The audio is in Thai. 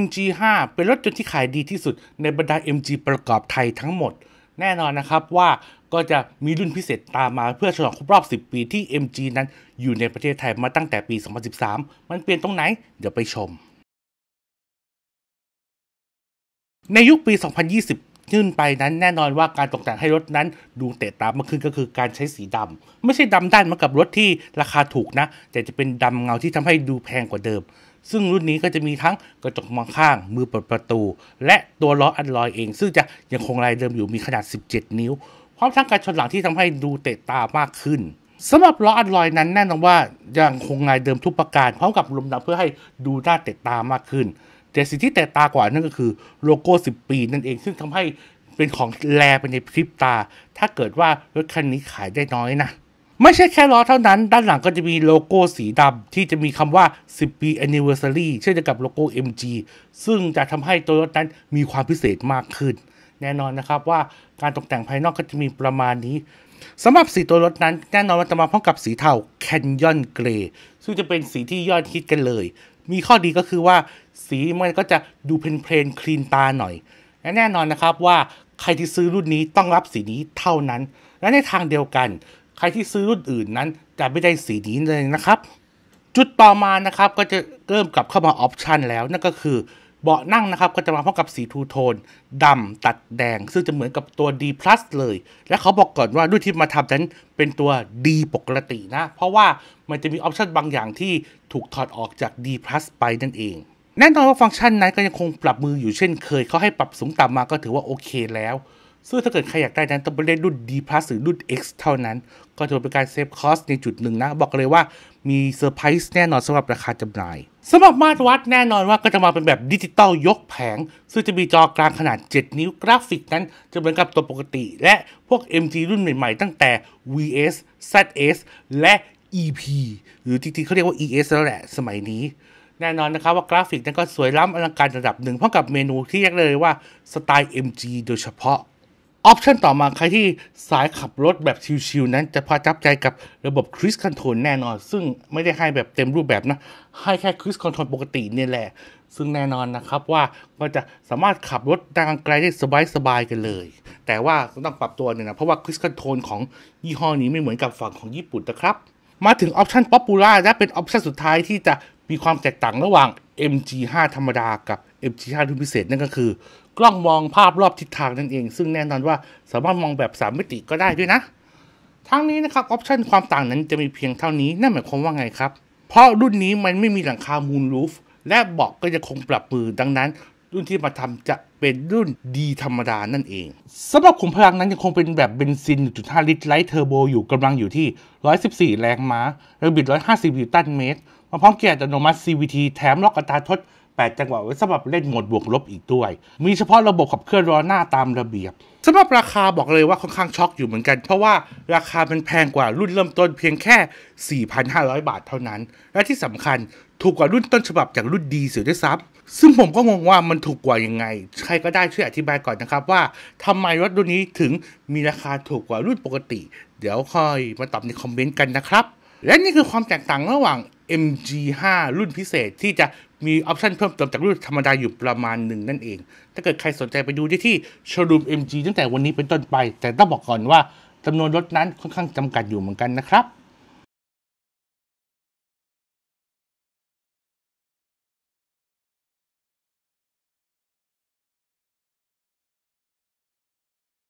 MG5 เป็นรถยนต์ที่ขายดีที่สุดในบรรดา MG ประกอบไทยทั้งหมด แน่นอนนะครับว่าก็จะมีรุ่นพิเศษตามมาเพื่อฉลองครบรอบ 10 ปีที่ MG นั้นอยู่ในประเทศไทยมาตั้งแต่ปี 2013 มันเปลี่ยนตรงไหน เดี๋ยวไปชม ในยุคปี 2020 ขึ้นไปนั้นแน่นอนว่าการตกแต่งให้รถนั้นดูเตะตามมากขึ้นก็คือการใช้สีดำ ไม่ใช่ดำด้านเหมือนกับรถที่ราคาถูกนะ แต่จะเป็นดำเงาที่ทำให้ดูแพงกว่าเดิมซึ่งรุ่นนี้ก็จะมีทั้งกระจกมองข้างมือเปิดประตู และตัวล้ออันลอยเอง ซึ่งจะยังคงลายเดิมอยู่มีขนาด 17 นิ้ว พร้อมทั้งการชนหลังที่ทำให้ดูเตะตามากขึ้นสำหรับล้ออันลอยนั้นแน่นอนว่ายังคงลายเดิมทุกประการพร้อมกับลมดับเพื่อให้ดูน่าเตะตามากขึ้นแต่สิ่งที่แตะตากว่านั่นก็คือโลโก้ 10 ปีนั่นเอง ซึ่งทำให้เป็นของแลไปในพริบตา ถ้าเกิดว่ารถคันนี้ขายได้น้อยนะไม่ใช่แค่ล้อเท่านั้น ด้านหลังก็จะมีโลโก้สีดำ ที่จะมีคำว่า 10 ปี anniversary เช่นเดียวกับโลโก้ MG ซึ่งจะทำให้ตัวรถนั้นมีความพิเศษมากขึ้น แน่นอนนะครับว่าการตกแต่งภายนอกก็จะมีประมาณนี้ สำหรับสีตัวรถนั้น แน่นอนว่าจะมาพร้อมกับสีเทา Canyon Gray ซึ่งจะเป็นสีที่ยอดฮิตกันเลย มีข้อดีก็คือว่าสีมันก็จะดูเพลนๆคลีนตาหน่อย และแน่นอนนะครับว่าใครที่ซื้อรุ่นนี้ต้องรับสีนี้เท่านั้น และในทางเดียวกันใครที่ซื้อรุ่นอื่นนั้น จะไม่ได้สีนี้เลยนะครับ จุดต่อมานะครับ ก็จะเริ่มกลับเข้ามาออปชันแล้ว นั่นก็คือ เบาะนั่งนะครับก็จะมาพร้อมกับสีทูโทนดำตัดแดง ซึ่งจะเหมือนกับตัว D เลย และเขาบอกก่อนว่าด้วยที่มาทำนั้นเป็นตัว D ปกตินะ เพราะว่ามันจะมีออปชันบางอย่างที่ถูกถอดออกจาก D ไปนั่นเอง แน่นอนว่าฟังก์ชันนั้นก็ยังคงปรับมืออยู่เช่นเคยเขาให้ปรับสูงต่ำมาก็ถือว่าโอเคแล้วซึ่งถ้าเกิดใครอยากได้นั้นต้องไปเล่นรุ่น D Plus หรือรุ่น X เท่านั้น ก็จะเป็นการเซฟคอสในจุดหนึ่งนะ บอกเลยว่ามีเซอร์ไพรส์แน่นอนสำหรับราคาจำหน่าย สำหรับมาตรวัดแน่นอนว่าก็จะมาเป็นแบบดิจิตอลยกแผง ซึ่งจะมีจอกลางขนาด 7 นิ้วกราฟิกนั้นจะเหมือนกับตัวปกติ และพวก MG รุ่นใหม่ๆ ตั้งแต่ VS ZS และ EP หรือจริงๆเขาเรียกว่า ES แล้วแหละสมัยนี้ แน่นอนนะครับว่ากราฟิกนั้นก็สวยล้ำอลังการระดับหนึ่งพร้อมกับเมนูที่เรียกเลยว่าสไตล์ MG โดยเฉพาะออปชันต่อมาใครที่สายขับรถแบบชิวๆนั้นจะพอจับใจกับระบบคริสคอนโทรลแน่นอน ซึ่งไม่ได้ให้แบบเต็มรูปแบบนะ ให้แค่คริสคอนโทรลปกติเนี่ยแหละ ซึ่งแน่นอนนะครับว่าก็จะสามารถขับรถทางไกลได้สบายๆกันเลย แต่ว่าต้องปรับตัวเนี่ยนะ เพราะว่าคริสคอนโทรลของยี่ห้อนี้ไม่เหมือนกับฝั่งของญี่ปุ่นนะครับ มาถึงออปชันป๊อปปูล่าและเป็นออปชันสุดท้ายที่จะมีความแตกต่างระหว่าง MG5 ธรรมดากับ MG5 รุ่นพิเศษนั่นก็คือกล้องมองภาพรอบทิศทางนั่นเอง ซึ่งแน่นอนว่าสามารถมองแบบ 3 มิติก็ได้ด้วยนะทั้งนี้นะครับออปชันความต่างนั้นจะมีเพียงเท่านี้นั่นหมายความว่าไงครับ เพราะรุ่นนี้มันไม่มีหลังคามูนรูฟและเบาะก็จะคงปรับมือดังนั้น รุ่นที่มาทำจะเป็นรุ่นดีธรรมดานั่นเอง สำหรับขุมพลังนั้นยังคงเป็นแบบเบนซิน1.5ลิตรไลท์เทอร์โบอยู่กำลังอยู่ที่ 114 แรงม้าแรงบิด 150นิวตันเมตรมาพร้อมเกียร์อัตโนมัติ CVT แถมล็อกอัตราทด8จังหวะไว้สำหรับเล่นโหมดบวกลบอีกด้วย มีเฉพาะระบบขับเคลื่อนล้อหน้าตามระเบียบ สำหรับราคาบอกเลยว่าค่อนข้างช็อกอยู่เหมือนกัน เพราะว่าราคามันแพงกว่ารุ่นเริ่มต้นเพียงแค่ 4,500 บาทเท่านั้น และที่สำคัญถูกกว่ารุ่นต้นฉบับจากรุ่นดีเสียด้วยซ้ำซึ่งผมก็งงว่ามันถูกกว่ายังไงใครก็ได้ช่วยอธิบายก่อนนะครับ ว่าทำไมรถรุ่นนี้ถึงมีราคาถูกกว่ารุ่นปกติ เดี๋ยวค่อยมาตอบในคอมเมนต์กันนะครับ และนี่คือความแตกต่างระหว่าง MG5 รุ่นพิเศษที่จะมีออปชันเพิ่มเติมจากรุ่นธรรมดาอยู่ประมาณหนึ่งนั่นเอง ถ้าเกิดใครสนใจไปดูได้ที่โชว์รูม MG ตั้งแต่วันนี้เป็นต้นไป แต่ต้องบอกก่อนว่าจำนวนรถนั้นค่อนข้างจำกัดอยู่เหมือนกันนะครับ